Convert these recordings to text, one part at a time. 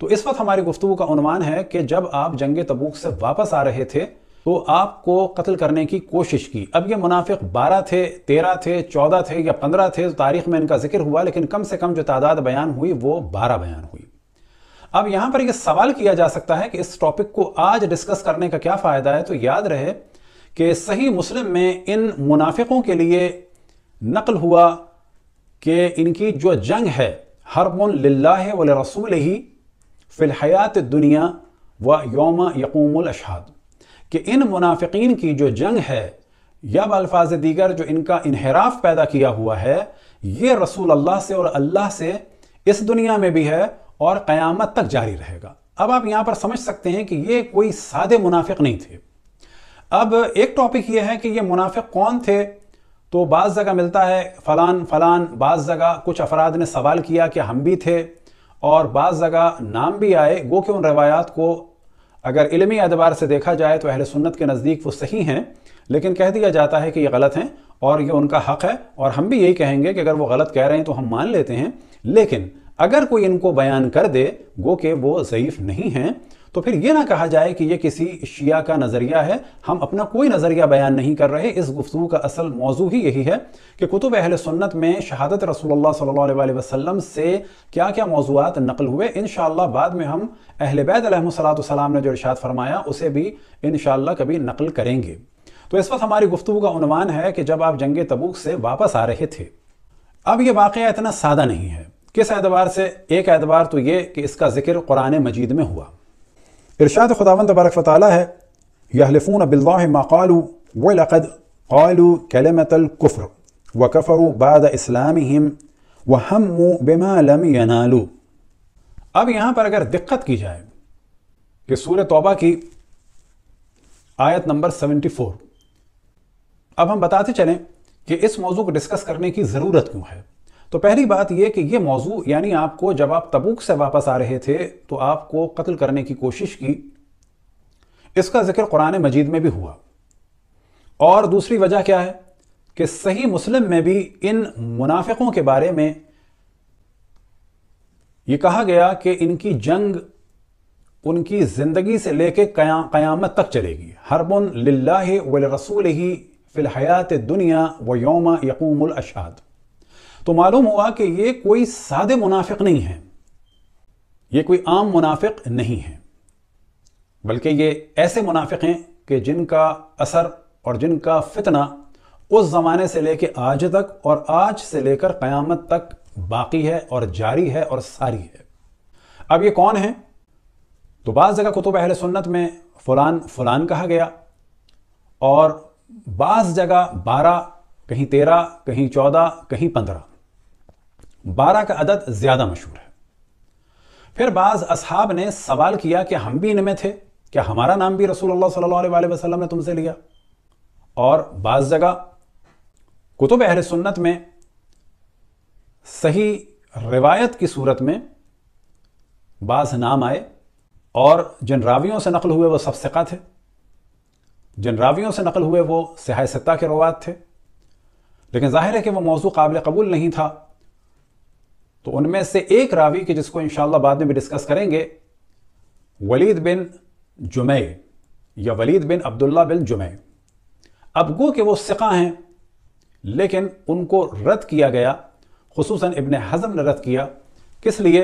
तो इस वक्त हमारी गुफ्तु का अनुमान है कि जब आप जंग तबूक से वापस आ रहे थे तो आपको कत्ल करने की कोशिश की अब ये मुनाफिक 12 थे 13 थे 14 थे या 15 थे तो तारीख में इनका जिक्र हुआ लेकिन कम से कम जो तादाद बयान हुई वो 12 बयान हुई अब यहां पर यह सवाल किया जा सकता है कि इस टॉपिक को आज डिस्कस करने का क्या फ़ायदा है तो याद रहे कि सही मुस्लिम में इन मुनाफिकों के लिए नकल हुआ कि इनकी जो जंग है हरबुल्ला वसूल ही फ़िलहयात दुनिया व योम यकूमशहाद कि इन मुनाफिकीन की जो जंग है या बल्फाज दीगर जो इनका इनहराफ पैदा किया हुआ है ये रसूल अल्लाह से और अल्लाह से इस दुनिया में भी है और क़यामत तक जारी रहेगा अब आप यहाँ पर समझ सकते हैं कि ये कोई सादे मुनाफिक नहीं थे अब एक टॉपिक ये है कि ये मुनाफिक कौन थे तो बाज़ जगह मिलता है फ़लान फ़लान बाज़ जगह कुछ अफराद ने सवाल किया कि हम भी थे और बाज़ जगह नाम भी आए गो कि उन रवायात को अगर इलमी एतबार से देखा जाए तो अहल सुन्नत के नज़दीक वो सही हैं लेकिन कह दिया जाता है कि ये गलत हैं और ये उनका हक़ है और हम भी यही कहेंगे कि अगर वो गलत कह रहे हैं तो हम मान लेते हैं लेकिन अगर कोई इनको बयान कर दे गो कि वो ज़यीफ़ नहीं हैं तो फिर यह ना कहा जाए कि यह किसी शिया का नज़रिया है हम अपना कोई नज़रिया बयान नहीं कर रहे इस गुफ्तु का असल मौजू ही यही है कि कुतुब अहल सुन्नत में शहादत सल्लल्लाहु अलैहि वसल्लम से क्या क्या मौजूद नकल हुए इन बाद में हम अहल बैतलाम ने जो इर्शाद फरमाया उसे भी इन कभी नकल करेंगे तो इस वक्त हमारी गुफ्तु का उनवान है कि जब आप जंग तबूक से वापस आ रहे थे अब ये वाक़ इतना सादा नहीं है किस एतबार से एक एतबार तो ये कि इसका जिक्र कुरान मजीद में हुआ ارشاد خداوند تبارک و تعالی ہے یحلفون بالله ما قالوا ولقد قالوا كلمة الكفر وكفروا بعد اسلامهم وهموا بما لم ينالوا اب یہاں پر اگر دقت کی جائے کہ سورہ توبہ کی آیت نمبر 74 اب ہم بتاتے چلیں کہ اس موضوع کو ڈسکس کرنے کی ضرورت کیوں ہے तो पहली बात यह कि यह मौजू यानी आपको जब आप तबूक से वापस आ रहे थे तो आपको कत्ल करने की कोशिश की इसका जिक्र कुरान मजीद में भी हुआ और दूसरी वजह क्या है कि सही मुस्लिम में भी इन मुनाफिकों के बारे में यह कहा गया कि इनकी जंग उनकी ज़िंदगी से लेके कया, कयामत तक चलेगी हरबन लाला वसूल ही फ़िलहयात दुनिया व योम यकूम अशाद तो मालूम हुआ कि यह कोई सादे मुनाफिक नहीं है यह कोई आम मुनाफिक नहीं है बल्कि ये ऐसे मुनाफिक हैं कि जिनका असर और जिनका फितना उस ज़माने से लेकर आज तक और आज से लेकर क़यामत तक बाकी है और जारी है और सारी है अब ये कौन है तो बाज़ जगह कुतुब अहल सुन्नत में फ़ुलान फ़ुलान कहा गया और बाज़ जगह बारह कहीं तेरह कहीं चौदह कहीं पंद्रह बारह का अदद ज्यादा मशहूर है फिर बाज असहाब ने सवाल किया कि हम भी इनमें थे क्या हमारा नाम भी रसूल सल्लल्लाहु ने तुमसे लिया और बाज़ जगह कुतुब अहर सुन्नत में सही रिवायत की सूरत में बाज़ नाम आए और जिन रावियों से नकल हुए वह सफसका थे जिन रावियों से नकल हुए वो सहाय सत्ता के रवात थे लेकिन जाहिर है कि वह मौजू काबिल कबूल नहीं था तो उनमें से एक रावी के जिसको इंशाल्लाह बाद में भी डिस्कस करेंगे वलीद बिन जुमे या वलीद बिन अब्दुल्ला बिन जुमे अब गो के वो सिका हैं लेकिन उनको रद्द किया गया खसूस इबन हज़म ने रद्द किया किस लिए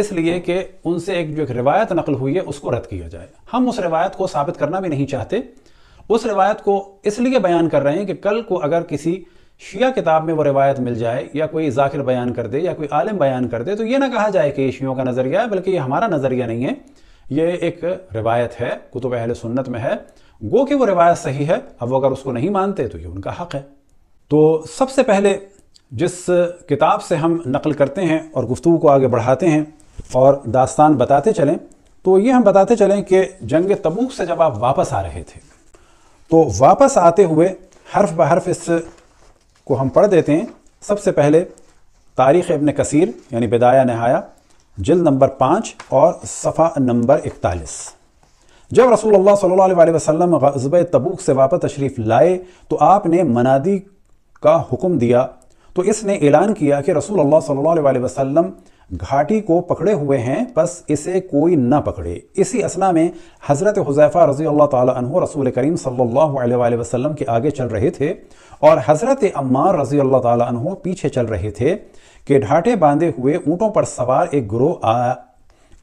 इसलिए कि उनसे एक जो एक रिवायत नकल हुई है उसको रद्द किया जाए हम उस रिवायत को साबित करना भी नहीं चाहते उस रिवायत को इसलिए बयान कर रहे हैं कि कल को अगर किसी शिया किताब में वो रिवायत मिल जाए या कोई जाकिर बयान कर दे या कोई आलिम बयान कर दे तो ये ना कहा जाए कि ये शियों का नज़रिया है बल्कि ये हमारा नज़रिया नहीं है ये एक रिवायत है कुतुब अहल सुन्नत में है गो कि वो रिवायत सही है अब वो अगर उसको नहीं मानते तो ये उनका हक़ है तो सबसे पहले जिस किताब से हम नकल करते हैं और गुफ्तु को आगे बढ़ाते हैं और दास्तान बताते चलें तो ये हम बताते चलें कि जंग तबूक से जब आप वापस आ रहे थे तो वापस आते हुए हर्फ ब हर्फ इस को हम पढ़ देते हैं सबसे पहले तारीख़ इबन कसीर यानी बेदाया नहाया जिल नंबर पाँच और सफ़ा नंबर इकतालीस जब रसूल सल्लल्लाहु अलैहि वसल्लम गज़ब तबूक से वापस तशरीफ़ लाए तो आपने मनादी का हुक्म दिया तो इसने ऐलान किया कि रसूल अल्लाह सल्लल्लाहु अलैहि वसल्लम घाटी को पकड़े हुए हैं बस इसे कोई ना पकड़े इसी असना में हज़रत हुजैफ़ा रज़ी अल्लाह तह रसूल करीम सल्लल्लाहु अलैहि वसल्लम के आगे चल रहे थे और हज़रत अम्मार रज़ी अल्लाह तह पीछे चल रहे थे कि ढाटे बांधे हुए ऊँटों पर सवार एक ग्रोह आ,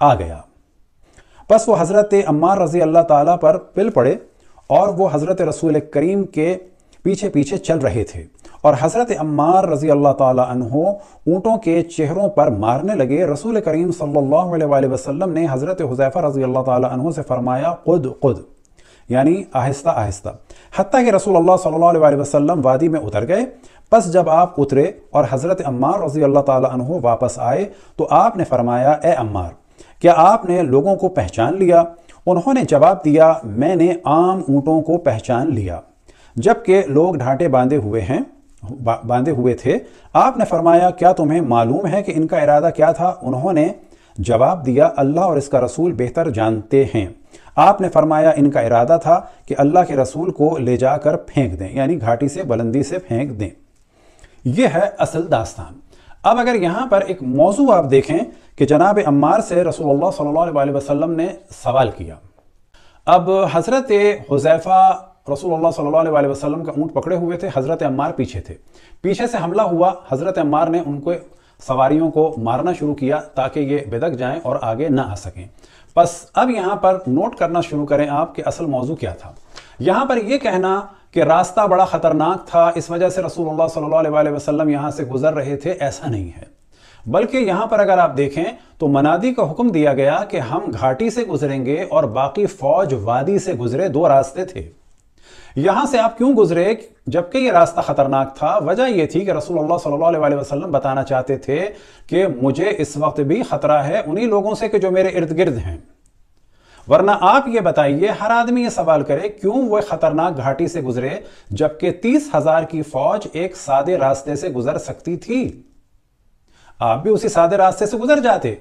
आ गया बस वो हज़रत अम्मार रज़ी अल्लाह ताली पर पिल पड़े और वो हज़रत रसूल करीम के पीछे पीछे चल रहे थे और हज़रत अम्मार रज़ी अल्लाह तहों ऊँटों के चेहरों पर मारने लगे रसूल करीम सल्लाम ने हज़रत हुजैफ़ा रज़ी अल्लाह तहों से फ़रमाया खुद खुद यानी आहिस्ता आहिस्ता हती कि रसूल अल्लाह सल्लल्लाहु अलैहि वसल्लम वादी में उतर गए बस जब आप उतरे और हज़रत अम्मार रज़ी अल्लाह तहो वापस आए तो आपने फ़रमाया ए अम्मार क्या आपने लोगों को पहचान लिया उन्होंने जवाब दिया मैंने आम ऊँटों को पहचान लिया जबकि लोग ढांटे बांधे हुए हैं बांधे हुए थे आपने फरमाया क्या तुम्हें मालूम है कि इनका इरादा क्या था उन्होंने जवाब दिया अल्लाह और इसका रसूल बेहतर जानते हैं आपने फरमाया इनका इरादा था कि अल्लाह के रसूल को ले जाकर फेंक दें यानी घाटी से बुलंदी से फेंक दें यह है असल दास्तान अब अगर यहां पर एक मौजू आप देखें कि जनाब अम्मार से रसूल सल्ला वसम ने सवाल किया अब हज़रत हुजैफ़ा अल्लाह सल्लल्लाहु अलैहि वसल्लम के ऊँट पकड़े हुए थे हज़रत अम्मार पीछे थे पीछे से हमला हुआ हज़रत अम्मार ने उनको सवारियों को मारना शुरू किया ताकि ये बेदक जाएं और आगे ना आ सकें बस अब यहाँ पर नोट करना शुरू करें आप कि असल मौजू क्या था यहाँ पर यह कहना कि रास्ता बड़ा ख़तरनाक था इस वजह से रसूलुल्लाह सल्लल्लाहु अलैहि वसल्लम यहाँ से गुजर रहे थे ऐसा नहीं है बल्कि यहाँ पर अगर आप देखें तो मनादी का हुक्म दिया गया कि हम घाटी से गुजरेंगे और बाकी फौज वादी से गुजरे दो रास्ते थे यहां से आप क्यों गुजरे जबकि यह रास्ता खतरनाक था वजह यह थी कि रसूलुल्लाह सल्लल्लाहु अलैहि वसल्लम बताना चाहते थे कि मुझे इस वक्त भी खतरा है उन्हीं लोगों से कि जो मेरे इर्द गिर्द हैं वरना आप ये बताइए हर आदमी ये सवाल करे क्यों वह खतरनाक घाटी से गुजरे जबकि तीस हजार की फौज एक सादे रास्ते से गुजर सकती थी आप भी उसी सादे रास्ते से गुजर जाते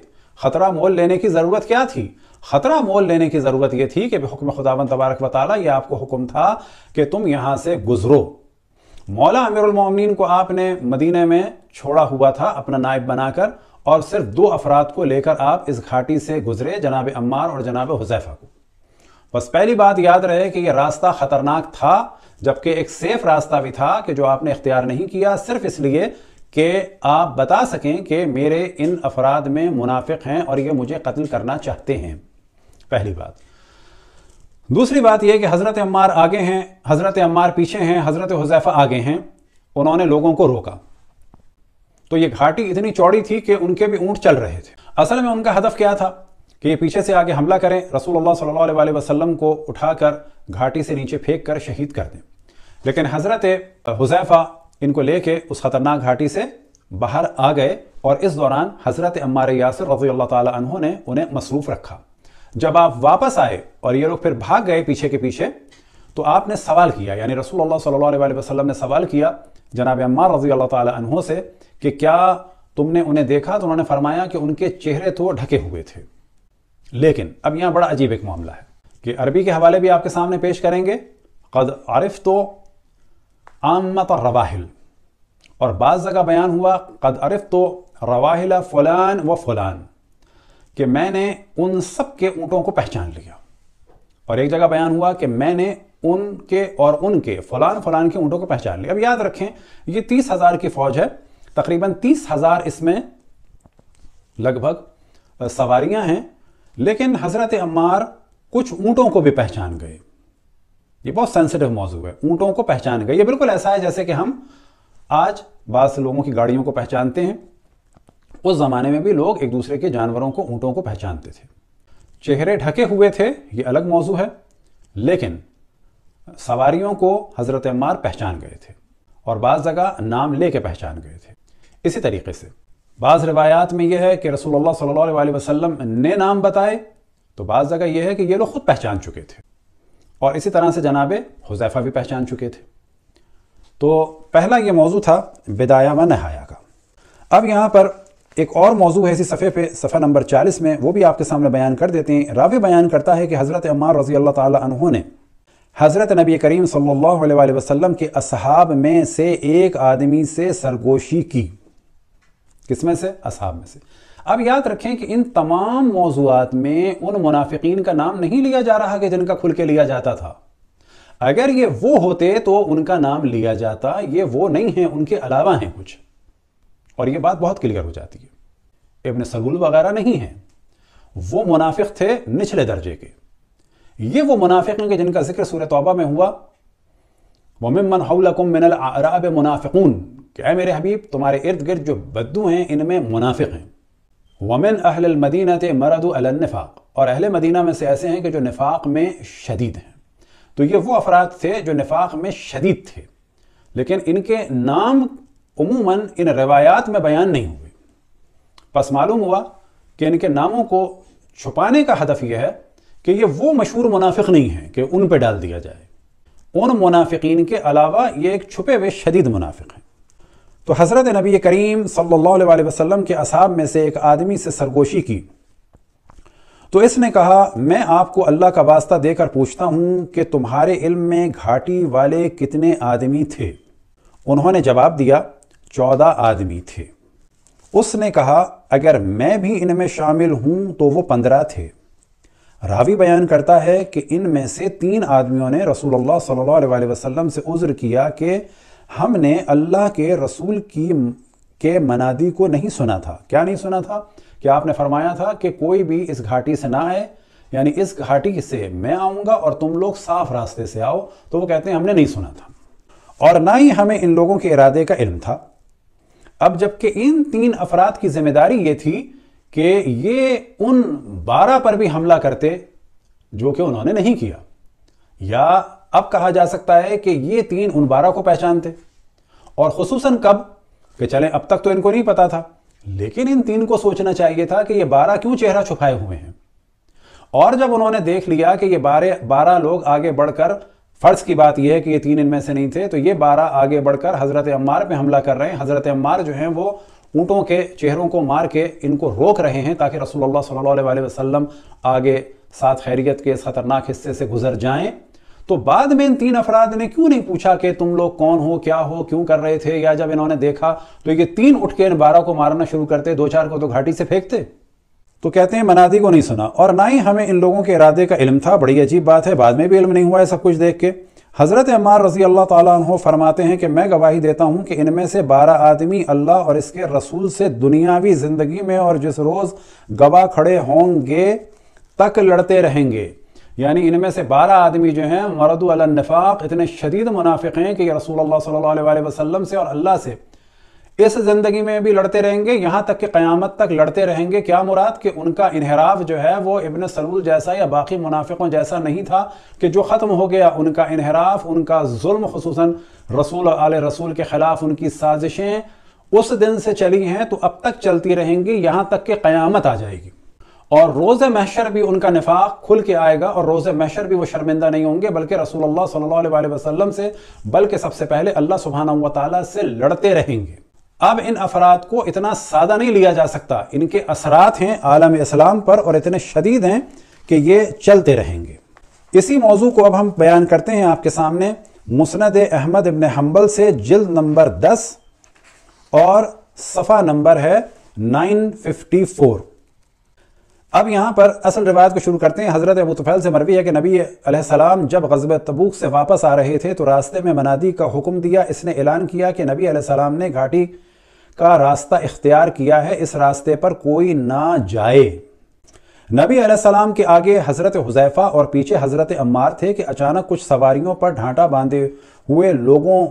खतरा मोल लेने की जरूरत क्या थी ख़तरा मोल लेने की ज़रूरत यह थी कि हुक्म खुदावन तबारक वाली यह आपको हुक्म था कि तुम यहां से गुजरो मौला अमीरमिन को आपने मदीने में छोड़ा हुआ था अपना नायब बनाकर और सिर्फ दो अफराद को लेकर आप इस घाटी से गुजरे जनाब अम्मार और जनाब हुजैफा को बस पहली बात याद रहे कि यह रास्ता ख़तरनाक था जबकि एक सेफ रास्ता भी था कि जो आपने इख्तियार नहीं किया सिर्फ इसलिए कि आप बता सकें कि मेरे इन अफराद में मुनाफिक हैं और ये मुझे कत्ल करना चाहते हैं पहली बात दूसरी बात यह कि हज़रत अम्मार आगे हैं हज़रत अम्मार पीछे हैं हज़रत हुजैफा आगे हैं उन्होंने लोगों को रोका तो ये घाटी इतनी चौड़ी थी कि उनके भी ऊंट चल रहे थे असल में उनका हदफ क्या था कि ये पीछे से आगे हमला करें रसूल सल्लल्लाहु अलैहि वसल्लम को उठाकर घाटी से नीचे फेंक कर शहीद कर दें लेकिन हज़रत हुजैफा इनको लेके उस ख़तरनाक घाटी से बाहर आ गए और इस दौरान हज़रत अम्मार यासर रजी अल्लाह तहों ने उन्हें मसरूफ़ रखा जब आप वापस आए और ये लोग फिर भाग गए पीछे के पीछे तो आपने सवाल किया यानी रसूल सल्लल्लाहु अलैहि वसल्लम ने सवाल किया जनाब अम्मार रजी अल्लाह से कि क्या तुमने उन्हें देखा तो उन्होंने फरमाया कि उनके चेहरे तो ढके हुए थे लेकिन अब यहाँ बड़ा अजीब एक मामला है कि अरबी के हवाले भी आपके सामने पेश करेंगे कद आरिफ तो आमत और रवाहिल और बाज़ जगह बयान हुआ कद अरफ तो रवाहिला फ़लान व फ़लान कि मैंने उन सब के ऊंटों को पहचान लिया और एक जगह बयान हुआ कि मैंने उनके और उनके फलान फलान के ऊंटों को पहचान लिया अब याद रखें ये तीस हज़ार की फ़ौज है तकरीबन तीस हज़ार इसमें लगभग सवारियां हैं लेकिन हज़रत अम्मार कुछ ऊंटों को भी पहचान गए ये बहुत सेंसिटिव मौजू है ऊंटों को पहचान गए ये बिल्कुल ऐसा है जैसे कि हम आज बाद लोगों की गाड़ियों को पहचानते हैं उस ज़माने में भी लोग एक दूसरे के जानवरों को ऊँटों को पहचानते थे चेहरे ढके हुए थे ये अलग मौजू है लेकिन सवारियों को हज़रत अम्मार पहचान गए थे और बाज़ जगह नाम लेके पहचान गए थे इसी तरीके से बाज़ रवायात में यह है कि रसूलुल्लाह सल्लल्लाहु अलैहि वसल्लम ने नाम बताए तो बाज़ जगह यह है कि ये लोग खुद पहचान चुके थे और इसी तरह से जनाब हुजैफा भी पहचान चुके थे तो पहला ये मौजू था बिदाया व नहाया का अब यहाँ पर एक और मौजू है इसी सफ़े पे सफ़ा नंबर 40 में वो भी आपके सामने बयान कर देते हैं रावी बयान करता है कि हज़रत अमार रज़ी अल्लाह ने हज़रत नबी करीम सल्लल्लाहु अलैहि वसल्लम के असहाब में से एक आदमी से सरगोशी की किस में से असहाब में से अब याद रखें कि इन तमाम मौजूद में उन मुनाफिकीन का नाम नहीं लिया जा रहा कि जिनका खुल के लिया जाता था अगर ये वो होते तो उनका नाम लिया जाता ये वो नहीं है उनके अलावा हैं कुछ और यह बात बहुत क्लियर हो जाती है इबन सलूल वगैरह नहीं है वो मुनाफिक थे निचले दर्जे के ये वो मुनाफिक हैं कि जिनका जिक्र सूर तोबा में हुआ वमन हौलकुम मिनल आराब मुनाफिकून क्या मेरे हबीब तुम्हारे इर्द गिर्द जो बद्दू हैं इनमें मुनाफिक हैं वमिन अहल मदीना थे मरद अलनफाक और अहल मदीना में से ऐसे हैं कि जो नफाक में शदीद हैं तो ये वो अफराद थे जो नफाक में शदीद थे लेकिन इनके नाम उमूमन इन रवायात में बयान नहीं हुए बस मालूम हुआ कि इनके नामों को छुपाने का हदफ यह है कि ये वो मशहूर मुनाफिक नहीं है कि उन पर डाल दिया जाए उन मुनाफिकीन के अलावा ये एक छुपे हुए शदीद मुनाफिक हैं तो हज़रत नबी करीम सल्लल्लाहु अलैहि वसल्लम के असाब में से एक आदमी से सरगोशी की तो इसने कहा मैं आपको अल्लाह का वास्ता देकर पूछता हूँ कि तुम्हारे इल्म में घाटी वाले कितने आदमी थे उन्होंने जवाब दिया चौदह आदमी थे उसने कहा अगर मैं भी इनमें शामिल हूं तो वो पंद्रह थे रावी बयान करता है कि इनमें से तीन आदमियों ने रसूल सल्लाम से उज़्र किया कि हमने अल्लाह के रसूल की के मनादी को नहीं सुना था क्या नहीं सुना था कि आपने फरमाया था कि कोई भी इस घाटी से ना आए यानी इस घाटी से मैं आऊँगा और तुम लोग साफ रास्ते से आओ तो वो कहते हैं हमने नहीं सुना था और ना ही हमें इन लोगों के इरादे का इल्म था अब जबकि इन तीन अफराद की जिम्मेदारी ये थी कि ये उन बारह पर भी हमला करते जो कि उन्होंने नहीं किया या अब कहा जा सकता है कि ये तीन उन बारह को पहचानते और खसूस कब कि चले अब तक तो इनको नहीं पता था लेकिन इन तीन को सोचना चाहिए था कि ये बारह क्यों चेहरा छुपाए हुए हैं और जब उन्होंने देख लिया कि ये बारह बारह लोग आगे बढ़कर फ़र्ज़ की बात यह है कि ये तीन इनमें से नहीं थे तो ये बारह आगे बढ़कर हज़रत अम्मार पे हमला कर रहे हैं हज़रत अम्मार जो हैं वो ऊँटों के चेहरों को मार के इनको रोक रहे हैं ताकि रसोल्ला सल्ला वसलम आगे साथ खैरियत के इस ख़तरनाक हिस्से से गुजर जाएँ तो बाद में इन तीन अफराद ने क्यों नहीं पूछा कि तुम लोग कौन हो क्या हो क्यों कर रहे थे या जब इन्होंने देखा तो ये तीन उठ के इन बारह को मारना शुरू करते दो चार को तो घाटी से फेंकते तो कहते हैं मनादी को नहीं सुना और ना ही हमें इन लोगों के इरादे का इल्म था बड़ी अजीब बात है बाद में भी इल्म नहीं हुआ है सब कुछ देख के हज़रत अम्मार रजी अल्लाह तु फरमाते हैं कि मैं गवाही देता हूँ कि इनमें से बारह आदमी अल्लाह और इसके रसूल से दुनियावी ज़िंदगी में और जिस रोज़ गवाह खड़े होंगे तक लड़ते रहेंगे यानी इनमें से बारह आदमी जो हैं मरदनफ़ाक़ इतने शदीद मुनाफिक हैं कि रसूल अल्लाह सल्ला वसलम से और अल्लाह से इस ज़िंदगी में भी लड़ते रहेंगे यहाँ तक कि क़यामत तक लड़ते रहेंगे क्या मुराद कि उनका इनहराफ जो है वो इबन सलूल जैसा या बाकी मुनाफिकों जैसा नहीं था कि जो ख़त्म हो गया उनका इनहराफ उनका जुल्म खसूस रसूल आल रसूल के ख़िलाफ़ उनकी साजिशें उस दिन से चली हैं तो अब तक चलती रहेंगी यहाँ तक कि क़यामत आ जाएगी और रोज़ महशर भी उनका निफाक खुल के आएगा और रोज़ महशर भी वो शर्मिंदा नहीं होंगे बल्कि रसूल सल्ला वसम से बल्कि सबसे पहले अल्लाह सुबहाना तला से लड़ते रहेंगे अब इन अफराद को इतना सादा नहीं लिया जा सकता इनके असरात हैं आलम इस्लाम पर और इतने शदीद हैं कि ये चलते रहेंगे इसी मौजू को अब हम बयान करते हैं आपके सामने मुसनद अहमद इबन हम्बल से जल्द नंबर दस और सफ़ा नंबर है 954 अब यहाँ पर असल रिवायत को शुरू करते हैं हज़रत अबू तुफ़ैल से मरवी है कि नबी सलाम जब गजब तबूक से वापस आ रहे थे तो रास्ते में मनादी का हुक्म दिया इसने ऐलान किया कि नबी सलाम ने घाटी का रास्ता इख्तियार किया है इस रास्ते पर कोई ना जाए नबी सलाम के आगे हज़रत हुजैफ़ा और पीछे हज़रत अम्मार थे कि अचानक कुछ सवारियों पर ढांटा बांधे हुए लोगों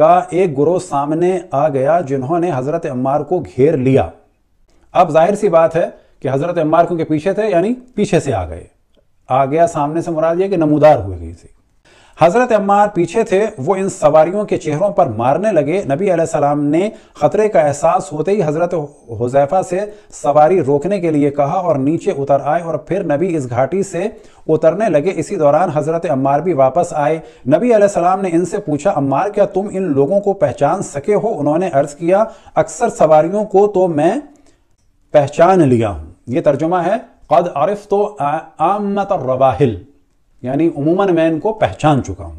का एक गुरोह सामने आ गया जिन्होंने हज़रत अम्मार को घेर लिया अब जाहिर सी बात है कि हज़रत अम्मार क्योंकि पीछे थे यानी पीछे से आ गए आ गया सामने से मुराद यह कि नमूदार हुए गई थी हजरत अम्मार पीछे थे वो इन सवारियों के चेहरों पर मारने लगे नबी सलाम ने खतरे का एहसास होते ही हजरत हुजैफा से सवारी रोकने के लिए कहा और नीचे उतर आए और फिर नबी इस घाटी से उतरने लगे इसी दौरान हजरत अम्मार भी वापस आए नबी सलाम ने इनसे पूछा अम्मार क्या तुम इन लोगों को पहचान सके हो उन्होंने अर्ज किया अक्सर सवारियों को तो मैं पहचान लिया हूं यह तर्जुमा है कद आरिफ तो आमत रवाहिल यानी उमूमन मैं इनको पहचान चुका हूं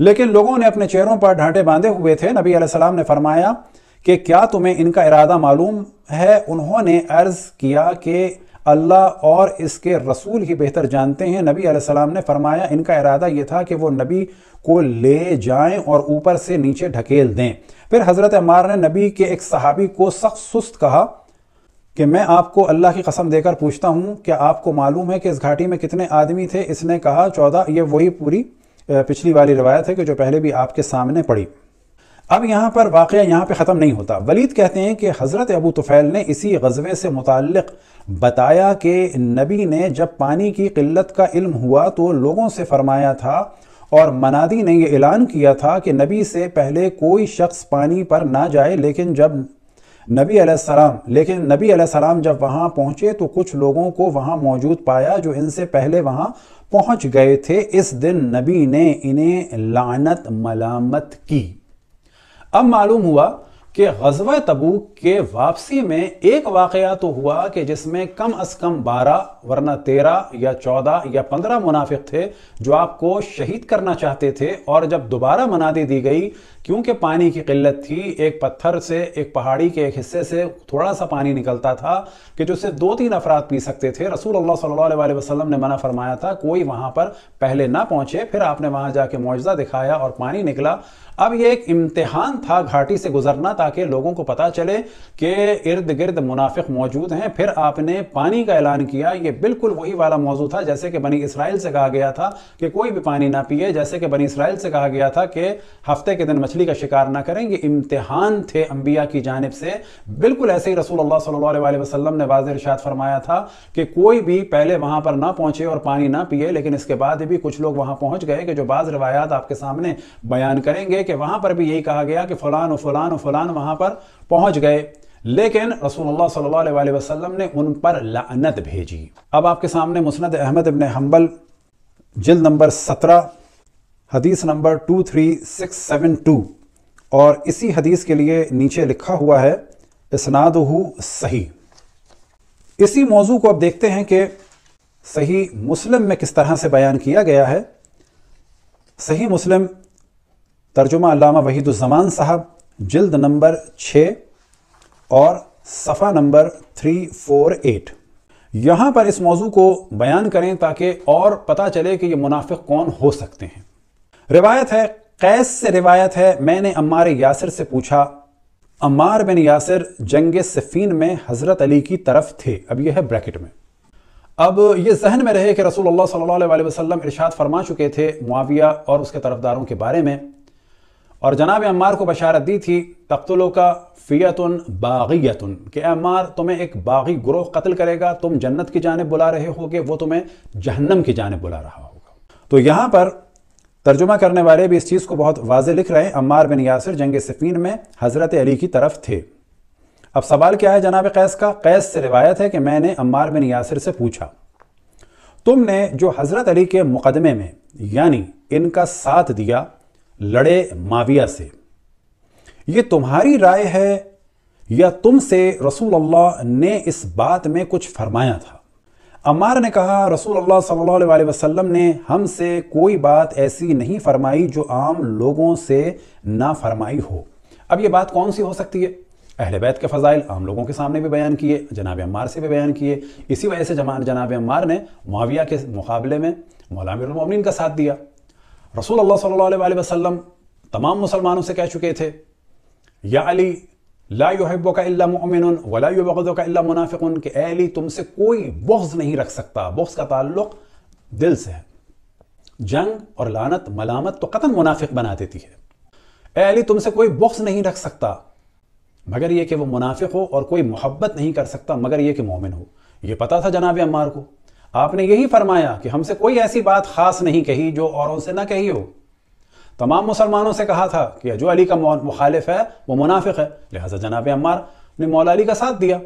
लेकिन लोगों ने अपने चेहरों पर ढांटे बांधे हुए थे नबी सलाम ने फरमाया कि क्या तुम्हें इनका इरादा मालूम है उन्होंने अर्ज़ किया कि अल्लाह और इसके रसूल ही बेहतर जानते हैं नबी सलाम ने फरमाया इनका इरादा यह था कि वो नबी को ले जाएं और ऊपर से नीचे ढकेल दें फिर हज़रत अमार ने नबी के एक सहाबी को सख्त सुस्त कहा कि मैं आपको अल्लाह की कसम देकर पूछता हूँ कि आपको मालूम है कि इस घाटी में कितने आदमी थे इसने कहा चौदह ये वही पूरी पिछली वाली रवायत है कि जो पहले भी आपके सामने पड़ी अब यहाँ पर वाक़ यहाँ पर ख़त्म नहीं होता वलीद कहते हैं कि हज़रत अबू तुफ़ैल ने इसी गजबे से मुतक बताया कि नबी ने जब पानी की किल्लत का इल्म हुआ तो लोगों से फरमाया था और मनादी ने यह ऐलान किया था कि नबी से पहले कोई शख्स पानी पर ना जाए लेकिन जब नबी सलाम लेकिन नबी सलाम जब वहाँ पहुँचे तो कुछ लोगों को वहाँ मौजूद पाया जो इनसे पहले वहाँ पहुँच गए थे इस दिन नबी ने इन्हें लानत मलामत की अब मालूम हुआ कि गजब तबूक के वापसी में एक वाक़ तो हुआ कि जिसमें कम अज कम बारह वरना तेरह या चौदह या पंद्रह मुनाफिक थे जो आपको शहीद करना चाहते थे और जब दोबारा मनादी दी गई क्योंकि पानी की किल्लत थी एक पत्थर से एक पहाड़ी के एक हिस्से से थोड़ा सा पानी निकलता था कि जो सिर्फ दो तीन अफराद पी सकते थे रसूल अल्लाह सल्लल्लाहु अलैहि वसल्लम ने मना फरमाया था कोई वहाँ पर पहले ना पहुँचे फिर आपने वहाँ जाके मुआवजा दिखाया और पानी निकला अब ये एक इम्तहान था घाटी से गुजरना ताकि लोगों को पता चले कि इर्द गिर्द मुनाफिक मौजूद हैं फिर आपने पानी का ऐलान किया ये बिल्कुल वही वाला मौजू था जैसे कि बनी इसराइल से कहा गया था कि कोई भी पानी ना पिए जैसे कि बनी इसराइल से कहा गया था कि हफ्ते के दिन मछली का शिकार ना करें ये इम्तहान थे अम्बिया की जानब से बिल्कुल ऐसे ही रसूल सल्ला वसलम ने वाज इर्शाद फरमाया था कि कोई भी पहले वहाँ पर ना पहुँचे और पानी ना पिए लेकिन इसके बाद भी कुछ लोग वहाँ पहुँच गए कि जो बाज़ रवायात आपके सामने बयान करेंगे कि वहाँ पर भी यही कहा गया कि फ़लान फलान फलान मुसलमान वहां पर पहुंच गए लेकिन रसूलुल्लाह सल्लल्लाहु अलैहि वसल्लम ने उन पर लानत भेजी अब आपके सामने मुसनद अहमद इबन हम्बल जिल नंबर सत्रह हदीस number two three six seven two और इसी हदीस के लिए नीचे लिखा हुआ है इसनाद सही इसी मौजू को अब देखते हैं कि सही मुस्लिम में किस तरह से बयान किया गया है सही मुस्लिम तर्जुमा अलामा वहीदुज़मान साहब जिल्द नंबर छः और सफ़ा नंबर थ्री फोर एट यहाँ पर इस मौजू को बयान करें ताकि और पता चले कि ये मुनाफिक कौन हो सकते हैं रिवायत है कैस से रिवायत है मैंने अम्मार यासर से पूछा अम्मार बिन यासर जंग सफ़ीन में हज़रत अली की तरफ थे अब यह है ब्रैकेट में अब ये जहन में रहे कि रसूलुल्लाह सल्लल्लाहु अलैहि वसल्लम इरशाद फरमा चुके थे मुआविया और उसके तरफदारों के बारे में और जनाब अम्मार को बशारत दी थी तख्तलो का फ़ियतन बागियतन के अम्मार तुम्हें एक बागी ग्रोह कत्ल करेगा तुम जन्नत की जानब बुला रहे होगे वो तुम्हें जहन्नम की जानब बुला रहा होगा तो यहाँ पर तर्जुमा करने वाले भी इस चीज़ को बहुत वाज लिख रहे हैं अम्मार बिन यासर जंग सफ़ीन में हज़रत अली की तरफ थे अब सवाल क्या है जनाब कैस का कैस से रिवायत है कि मैंने अम्मार बिन यासर से पूछा तुमने जो हज़रत अली के मुकदमे में यानी इनका साथ दिया लड़े माविया से ये तुम्हारी राय है या तुमसे रसूल अल्लाह ने इस बात में कुछ फरमाया था अमार ने कहा रसूल अल्लाह सल्लल्लाहु अलैहि वसल्लम ने हमसे कोई बात ऐसी नहीं फरमाई जो आम लोगों से ना फरमाई हो अब ये बात कौन सी हो सकती है अहल बैत के फ़जाइल आम लोगों के सामने भी बयान किए जनाब अम्मार से भी बयान किए इसी वजह से जनाब अम्मार ने माविया के मुकाबले में मौलामिन का साथ दिया रसूल अल्लाह सल्लल्लाहु वसल्लम तमाम मुसलमानों से कह चुके थे या अली ला युहब्बो का इल्ला मुमिन वला युबगदो का इल्ला मुनाफिक के अली तुमसे कोई बख्स नहीं रख सकता बख्स का ताल्लुक दिल से है जंग और लानत मलामत तो कतन मुनाफिक बना देती है अली तुमसे कोई बख्स नहीं रख सकता मगर यह कि वह मुनाफिक हो और कोई मोहब्बत नहीं कर सकता मगर यह कि मोमिन हो यह पता था जनाब अम्मार को आपने यही फरमाया कि हमसे कोई ऐसी बात खास नहीं कही जो औरों से ना कही हो तमाम मुसलमानों से कहा था कि जो अली का मुखालिफ है वो मुनाफिक है लिहाजा जनाब अम्मार ने मौला अली का साथ दिया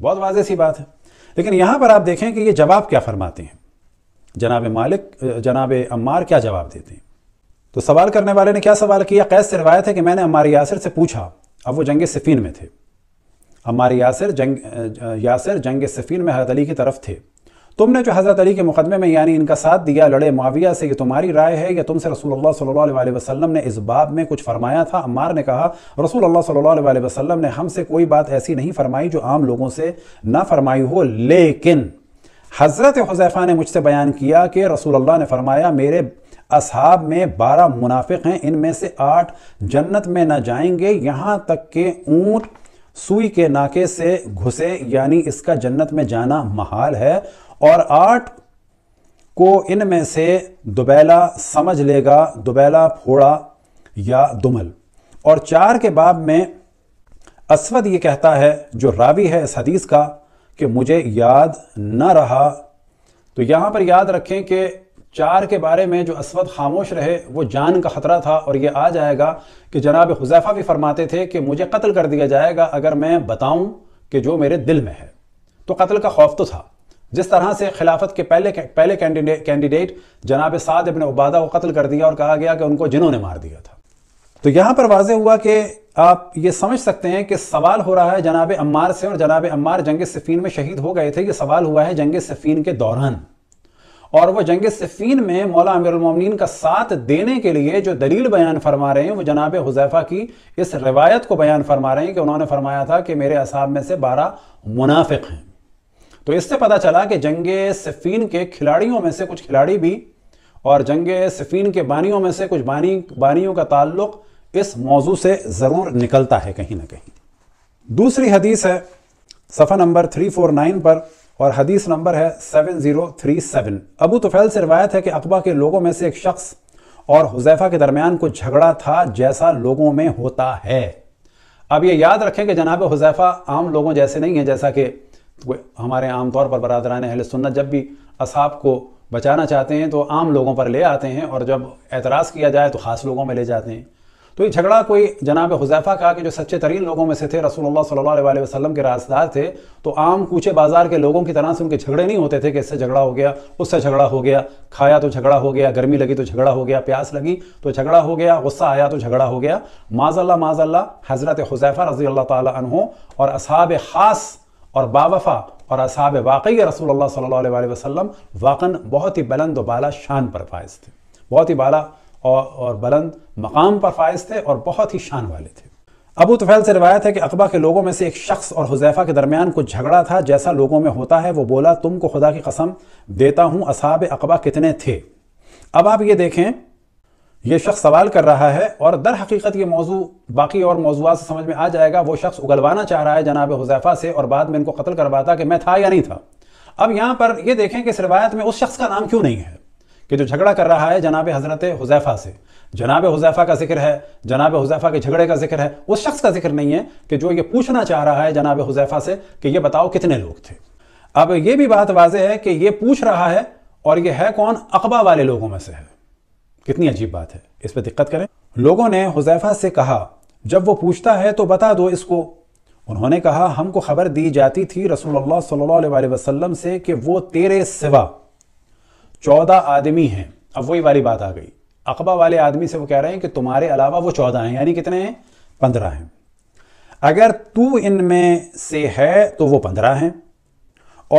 बहुत वाजे सी बात है लेकिन यहाँ पर आप देखें कि ये जवाब क्या फरमाते हैं जनाब मालिक जनाब अम्मार क्या जवाब देते हैं तो सवाल करने वाले ने क्या सवाल किया कैस से रवायत है कि मैंने अम्मार यासिर से पूछा अब वो जंग सफ़ीन में थे अम्मार यासिर जंग यासिर जंग सफ़ीन में हरत अली की तरफ थे तुमने जो हज़रत अली के मुकदमे में यानी इनका साथ दिया लड़े माविया से ये तुम्हारी राय है या तुमसे रसूलुल्लाह सल्लल्लाहु अलैहि वसल्लम ने इस बाब में कुछ फरमाया था अम्मार ने कहा रसूलुल्लाह सल्लल्लाहु अलैहि वसल्लम ने हमसे कोई बात ऐसी नहीं फरमाई जो आम लोगों से ना फरमाई हो लेकिन हज़रत हुजैफ़ा ने मुझसे बयान किया कि रसूलुल्लाह ने फरमाया मेरे असहाब में बारह मुनाफिक हैं इनमें से आठ जन्नत में न जाएंगे यहाँ तक के ऊँट सुई के नाके से घुसे यानी इसका जन्नत में जाना महाल है और आठ को इनमें से दुबैला समझ लेगा दुबैला फोड़ा या दुमल और चार के बाब में असवद ये कहता है जो रावी है इस हदीस का कि मुझे याद न रहा तो यहाँ पर याद रखें कि चार के बारे में जो असवद खामोश रहे वो जान का ख़तरा था और ये आ जाएगा कि जनाब हुजैफ़ा भी फरमाते थे कि मुझे कत्ल कर दिया जाएगा अगर मैं बताऊं कि जो मेरे दिल में है तो कत्ल का खौफ तो था जिस तरह से खिलाफत के पहले पहले कैंडिडेट जनाब साद इबन उबादा को कत्ल कर दिया और कहा गया कि उनको जिन्होंने मार दिया था तो यहाँ पर वाज हुआ कि आप ये समझ सकते हैं कि सवाल हो रहा है जनाब अम्मार से और जनाब अम्मार जंग सफ़ीन में शहीद हो गए थे ये सवाल हुआ है जंग सफ़ीन के दौरान और वो जंग सफ़ीन में मौला अमीरमिन का साथ देने के लिए जो दलील बयान फरमा रहे हैं वो जनाब हुजैफ़ा की इस रिवायत को बयान फरमा रहे हैं कि उन्होंने फरमाया था कि मेरे असाब में से बारह मुनाफिक हैं तो इससे पता चला कि जंग सफ़ीन के खिलाड़ियों में से कुछ खिलाड़ी भी और जंग सफ़ीन के बानियों में से कुछ बानी बानियों का ताल्लुक इस मौजू से ज़रूर निकलता है कहीं ना कहीं दूसरी हदीस है सफ़ा नंबर थ्री फोर नाइन पर और हदीस नंबर है 7037 अबू तुफैल से रिवायत है कि अकबा के लोगों में से एक शख्स और हुजैफा के दरमियान कुछ झगड़ा था जैसा लोगों में होता है अब ये याद रखें कि जनाब हुजैफा आम लोगों जैसे नहीं है जैसा कि हमारे आम तौर पर बरदरान अहल सुन्नत जब भी असाब को बचाना चाहते हैं तो आम लोगों पर ले आते हैं और जब एतराज़ किया जाए तो ख़ास लोगों में ले जाते हैं तो ये झगड़ा कोई जनाब हुजैफा का कि जो सच्चे तरीन लोगों में से थे रसूलुल्लाह सल्लल्लाहु अलैहि वसल्लम के राजदार थे तो आम कूचे बाजार के लोगों की तरह से उनके झगड़े नहीं होते थे कि इससे झगड़ा हो गया उससे झगड़ा हो गया खाया तो झगड़ा हो गया गर्मी लगी तो झगड़ा हो गया प्यास लगी तो झगड़ा हो गया गुस्सा आया तो झगड़ा हो गया माजल्ला माजल्ला हज़रत हुजैफा रजी अल्लाह तहों और असहाब ख़ास और बावफा और असहाब वाकई रसूल सल्ला वसम वाकन बहुत ही बुलंद बाला शान पर फायज थे बहुत ही बाला और और बुलंद मकाम पर फायज थे और बहुत ही शान वाले थे अबू तुफैल से रिवायत है कि अकबा के लोगों में से एक शख्स और हुजैफा के दरमियान कुछ झगड़ा था जैसा लोगों में होता है वो बोला तुमको खुदा की कसम देता हूँ असाब अकबा कितने थे अब आप ये देखें यह शख्स सवाल कर रहा है और दर हकीकत ये मौजू बाकी और मौजूद से समझ में आ जाएगा वो शख्स उगलवाना चाह रहा है जनाब हुजैफा से और बाद में इनको कत्ल करवाता कि मैं था या नहीं था अब यहाँ पर यह देखें कि इस रिवायत में उस शख्स का नाम क्यों नहीं है कि जो झगड़ा कर रहा है जनाब हज़रत हुजैफ़ा से जनाब हुजैफ़ा का जिक्र है जनाब हुजैफ़ा के झगड़े का जिक्र है उस शख्स का जिक्र नहीं है कि जो ये पूछना चाह रहा है जनाब हुजैफ़ा से कि ये बताओ कितने लोग थे अब ये भी बात वाज है कि ये पूछ रहा है और ये है कौन अकबा वाले लोगों में से है कितनी अजीब बात है इस पर दिक्कत करें लोगों ने हुजैफ़ा से कहा जब वो पूछता है तो बता दो इसको उन्होंने कहा हमको खबर दी जाती थी रसूलुल्लाह सल्लल्लाहु अलैहि वसल्लम से कि वो तेरे सिवा चौदह आदमी हैं अब वही वाली बात आ गई अकबा वाले आदमी से वो कह रहे हैं कि तुम्हारे अलावा वो चौदह हैं यानी कितने हैं पंद्रह हैं अगर तू इनमें से है तो वो पंद्रह हैं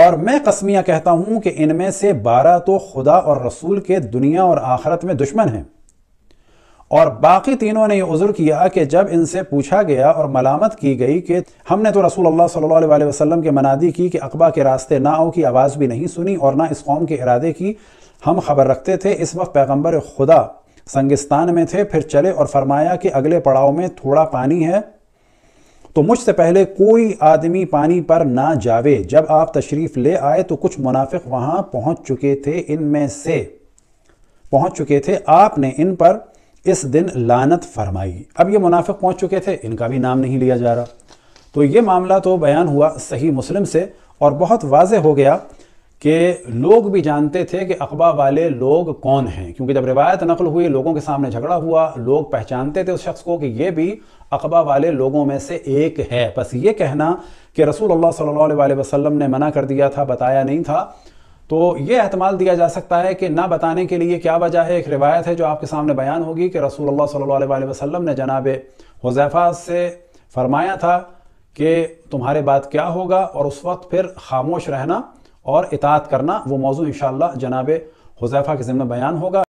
और मैं कसमिया कहता हूं कि इनमें से बारह तो खुदा और रसूल के दुनिया और आखरत में दुश्मन हैं और बाकी तीनों ने यह उजुर किया कि जब इनसे पूछा गया और मलामत की गई कि हमने तो रसूल अल्लाह सल्लल्लाहु अलैहि वसल्लम के मनादी की कि अकबा के रास्ते ना आओ की आवाज़ भी नहीं सुनी और ना इस कौम के इरादे की हम खबर रखते थे इस वक्त पैगंबर खुदा संगिस्तान में थे फिर चले और फरमाया कि अगले पड़ाव में थोड़ा पानी है तो मुझसे पहले कोई आदमी पानी पर ना जावे जब आप तशरीफ़ ले आए तो कुछ मुनाफिक वहां पहुंच चुके थे इनमें से पहुंच चुके थे आपने इन पर इस दिन लानत फरमाई अब ये मुनाफिक पहुंच चुके थे इनका भी नाम नहीं लिया जा रहा तो ये मामला तो बयान हुआ सही मुस्लिम से और बहुत वाज हो गया कि लोग भी जानते थे कि अकबा वाले लोग कौन हैं क्योंकि जब रिवायत नकल हुई लोगों के सामने झगड़ा हुआ लोग पहचानते थे उस शख्स को कि ये भी अकबा वाले लोगों में से एक है बस ये कहना कि रसूल अल्लाह सल्लल्लाहु अलैहि वसल्लम ने मना कर दिया था बताया नहीं था तो ये अहतमाल दिया जा सकता है कि ना बताने के लिए क्या वजह है एक रिवायत है जो आपके सामने बयान होगी कि रसूल अल्लाह सल्लल्लाहु अलैहि वसल्लम ने जनाब हुजैफा से फरमाया था कि तुम्हारे बाद क्या होगा और उस वक्त फिर खामोश रहना और इतात करना वो मौजू इन शनाब जनाब हुजैफा के जिम्मे बयान होगा